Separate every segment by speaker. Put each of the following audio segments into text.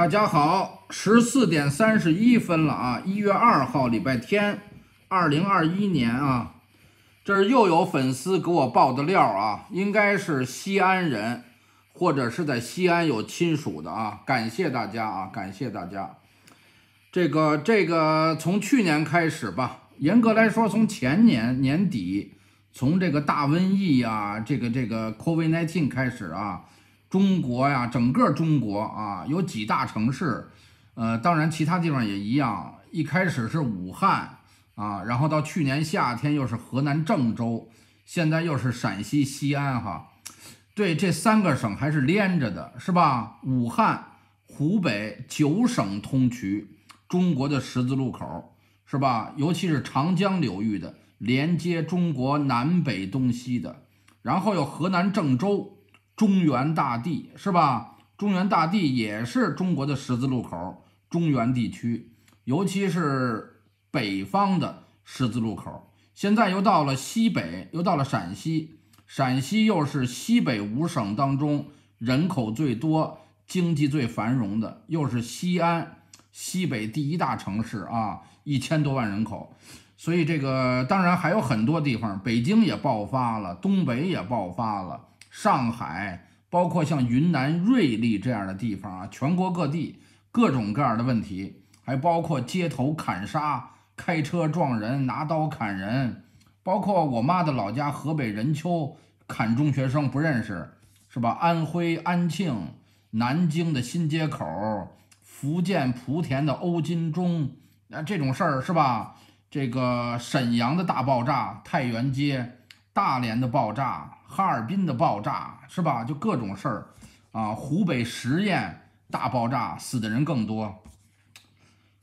Speaker 1: 大家好，十四点三十一分了啊，一月二号礼拜天，二零二一年啊，这儿又有粉丝给我报的料啊，应该是西安人或者是在西安有亲属的啊，感谢大家啊，感谢大家。这个这个从去年开始吧，严格来说从前年年底，从这个大瘟疫啊，这个这个 COVID-19 开始啊。中国呀，整个中国啊，有几大城市，呃，当然其他地方也一样。一开始是武汉啊，然后到去年夏天又是河南郑州，现在又是陕西西安哈。对，这三个省还是连着的，是吧？武汉、湖北九省通衢，中国的十字路口，是吧？尤其是长江流域的，连接中国南北东西的，然后有河南郑州。中原大地是吧？中原大地也是中国的十字路口，中原地区，尤其是北方的十字路口。现在又到了西北，又到了陕西，陕西又是西北五省当中人口最多、经济最繁荣的，又是西安西北第一大城市啊，一千多万人口。所以这个当然还有很多地方，北京也爆发了，东北也爆发了。上海，包括像云南瑞丽这样的地方啊，全国各地各种各样的问题，还包括街头砍杀、开车撞人、拿刀砍人，包括我妈的老家河北任丘砍中学生不认识，是吧？安徽安庆、南京的新街口、福建莆田的欧金中，啊，这种事儿是吧？这个沈阳的大爆炸、太原街、大连的爆炸。哈尔滨的爆炸是吧？就各种事儿，啊，湖北十堰大爆炸死的人更多。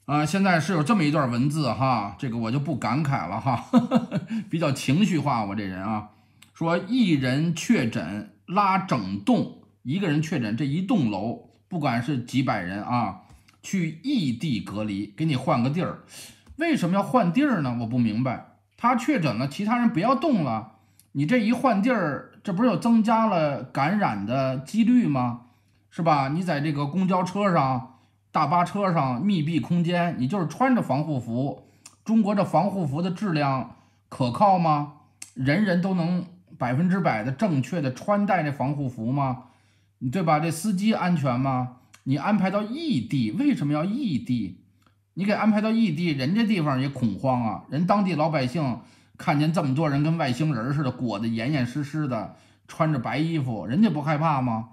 Speaker 1: 啊，现在是有这么一段文字哈，这个我就不感慨了哈，比较情绪化我这人啊。说一人确诊拉整栋，一个人确诊这一栋楼，不管是几百人啊，去异地隔离，给你换个地儿，为什么要换地儿呢？我不明白。他确诊了，其他人不要动了。你这一换地儿，这不是又增加了感染的几率吗？是吧？你在这个公交车上、大巴车上，密闭空间，你就是穿着防护服，中国这防护服的质量可靠吗？人人都能百分之百的正确的穿戴这防护服吗？你对吧？这司机安全吗？你安排到异地，为什么要异地？你给安排到异地，人家地方也恐慌啊，人当地老百姓。看见这么多人跟外星人似的，裹得严严实实的，穿着白衣服，人家不害怕吗？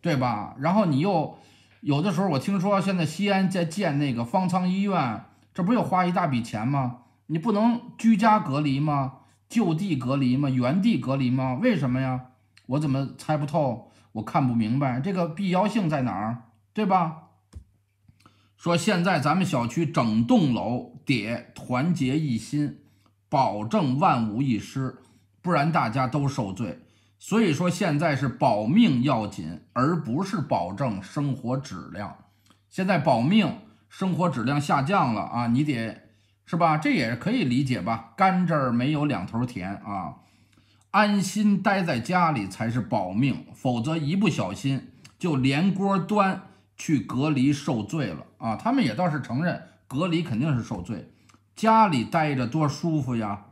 Speaker 1: 对吧？然后你又有的时候，我听说现在西安在建那个方舱医院，这不又花一大笔钱吗？你不能居家隔离吗？就地隔离吗？原地隔离吗？为什么呀？我怎么猜不透？我看不明白这个必要性在哪儿，对吧？说现在咱们小区整栋楼得团结一心。保证万无一失，不然大家都受罪。所以说现在是保命要紧，而不是保证生活质量。现在保命，生活质量下降了啊，你得是吧？这也可以理解吧？甘蔗没有两头甜啊，安心待在家里才是保命，否则一不小心就连锅端去隔离受罪了啊！他们也倒是承认，隔离肯定是受罪。家里待着多舒服呀，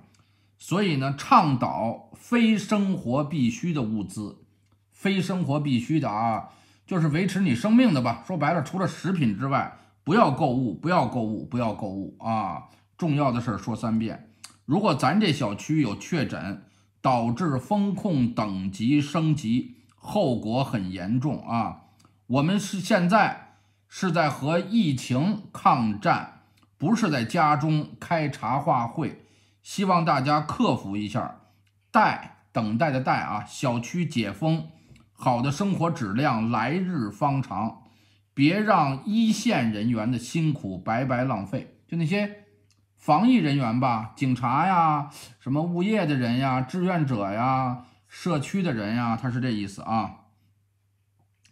Speaker 1: 所以呢，倡导非生活必需的物资，非生活必需的啊，就是维持你生命的吧。说白了，除了食品之外，不要购物，不要购物，不要购物啊！重要的事儿说三遍。如果咱这小区有确诊，导致风控等级升级，后果很严重啊！我们是现在是在和疫情抗战。不是在家中开茶话会，希望大家克服一下，待等待的待啊，小区解封，好的生活质量来日方长，别让一线人员的辛苦白白浪费。就那些防疫人员吧，警察呀，什么物业的人呀，志愿者呀，社区的人呀，他是这意思啊。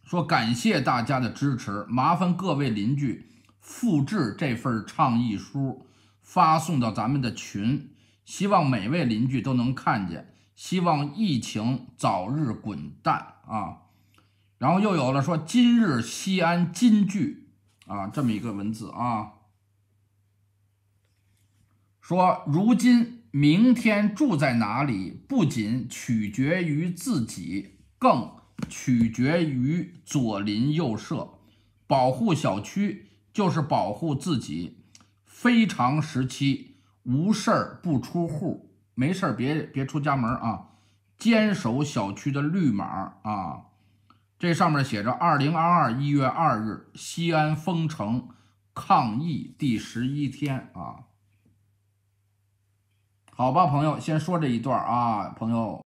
Speaker 1: 说感谢大家的支持，麻烦各位邻居。复制这份倡议书，发送到咱们的群，希望每位邻居都能看见。希望疫情早日滚蛋啊！然后又有了说“今日西安金句”啊，这么一个文字啊，说如今明天住在哪里，不仅取决于自己，更取决于左邻右舍，保护小区。就是保护自己，非常时期无事儿不出户，没事儿别别出家门啊，坚守小区的绿码啊，这上面写着二零二二一月二日，西安封城抗疫第十一天啊，好吧，朋友，先说这一段啊，朋友。